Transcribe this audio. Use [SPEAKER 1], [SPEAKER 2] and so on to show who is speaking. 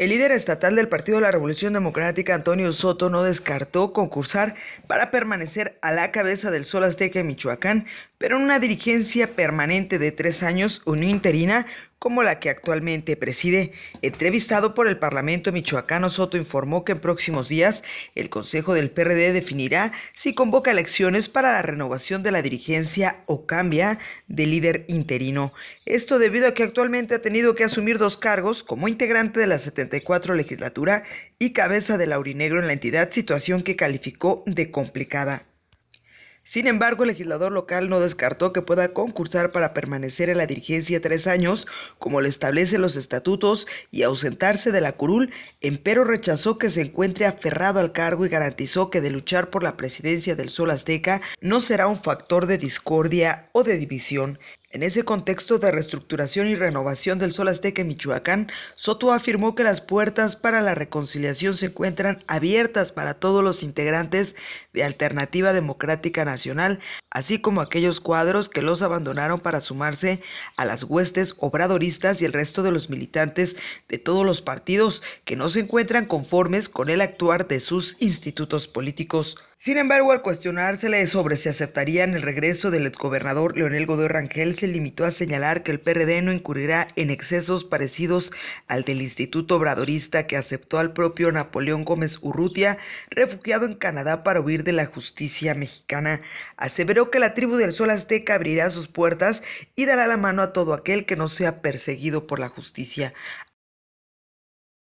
[SPEAKER 1] El líder estatal del Partido de la Revolución Democrática, Antonio Soto, no descartó concursar para permanecer a la cabeza del Sol Azteca Michoacán, pero en una dirigencia permanente de tres años o interina como la que actualmente preside. Entrevistado por el Parlamento Michoacano, Soto informó que en próximos días el Consejo del PRD definirá si convoca elecciones para la renovación de la dirigencia o cambia de líder interino. Esto debido a que actualmente ha tenido que asumir dos cargos como integrante de la 74 legislatura y cabeza del Aurinegro en la entidad, situación que calificó de complicada. Sin embargo, el legislador local no descartó que pueda concursar para permanecer en la dirigencia tres años, como lo establecen los estatutos, y ausentarse de la curul, empero rechazó que se encuentre aferrado al cargo y garantizó que de luchar por la presidencia del Sol Azteca no será un factor de discordia o de división. En ese contexto de reestructuración y renovación del Sol Azteca en Michoacán, Soto afirmó que las puertas para la reconciliación se encuentran abiertas para todos los integrantes de Alternativa Democrática Nacional, así como aquellos cuadros que los abandonaron para sumarse a las huestes obradoristas y el resto de los militantes de todos los partidos que no se encuentran conformes con el actuar de sus institutos políticos. Sin embargo, al cuestionársele sobre si aceptarían el regreso del exgobernador Leonel Godoy Rangel, se limitó a señalar que el PRD no incurrirá en excesos parecidos al del Instituto Obradorista que aceptó al propio Napoleón Gómez Urrutia, refugiado en Canadá para huir de la justicia mexicana. Aseveró que la tribu del Sol Azteca abrirá sus puertas y dará la mano a todo aquel que no sea perseguido por la justicia.